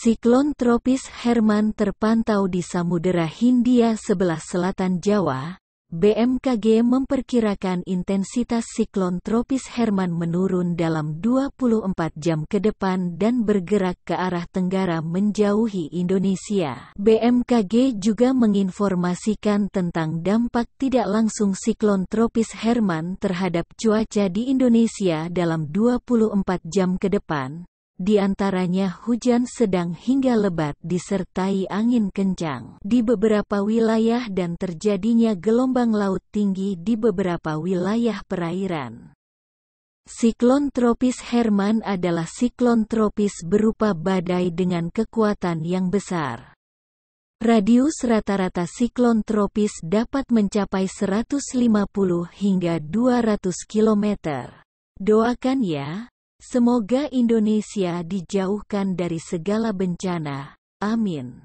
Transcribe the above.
Siklon tropis Herman terpantau di Samudera Hindia sebelah selatan Jawa. BMKG memperkirakan intensitas siklon tropis Herman menurun dalam 24 jam ke depan dan bergerak ke arah tenggara menjauhi Indonesia. BMKG juga menginformasikan tentang dampak tidak langsung siklon tropis Herman terhadap cuaca di Indonesia dalam 24 jam ke depan di antaranya hujan sedang hingga lebat disertai angin kencang di beberapa wilayah dan terjadinya gelombang laut tinggi di beberapa wilayah perairan. Siklon tropis Herman adalah siklon tropis berupa badai dengan kekuatan yang besar. Radius rata-rata siklon tropis dapat mencapai 150 hingga 200 km. Doakan ya! Semoga Indonesia dijauhkan dari segala bencana. Amin.